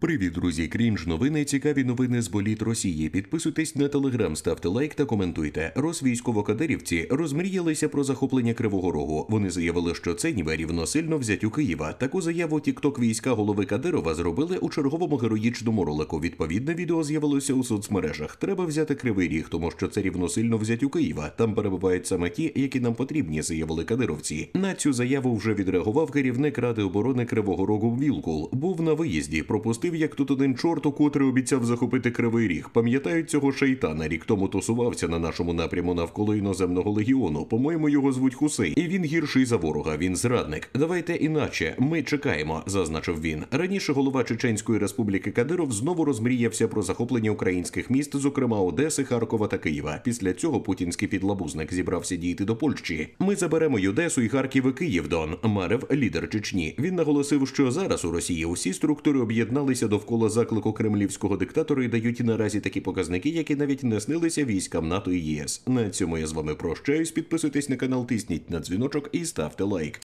Привіт, друзі! Крінж новини. Цікаві новини з боліт Росії. Підписуйтесь на телеграм, ставте лайк та коментуйте. Росвійськовокадирівці розмріялися про захоплення Кривого Рогу. Вони заявили, що це ніби рівносильно взять у Києва. Таку заяву Тікток війська голови Кадирова зробили у черговому героїчному ролику. Відповідне відео з'явилося у соцмережах. Треба взяти кривий ріг, тому що це рівносильно взять у Києва. Там перебувають саме ті, які нам потрібні, заявили кадировці. На цю заяву вже відреагував керівник ради оборони Кривого Рогу Вілкул. Був на виїзді. Пропустив припустив, як тут один чорт, котрий обіцяв захопити кривий ріг. Пам'ятають цього шайтана. Рік тому тусувався на нашому напряму навколо іноземного легіону. По-моєму, його звуть Хусей, і він гірший за ворога. Він зрадник. Давайте іначе. Ми чекаємо, зазначив він. Раніше голова Чеченської республіки Кадиров знову розмріявся про захоплення українських міст, зокрема Одеси, Харкова та Києва. Після цього путінський підлабузник зібрався діяти до Польщі. Ми заберемо Юдесу і Харків і Київ. Дон Марев, лідер Чечні. Він наголосив, що зараз у Росії усі структури об'єднали обертілися довкола заклику кремлівського диктатора і дають наразі такі показники, які навіть не снилися військам НАТО і ЄС. На цьому я з вами прощаюсь. Підписуйтесь на канал, тисніть на дзвіночок і ставте лайк.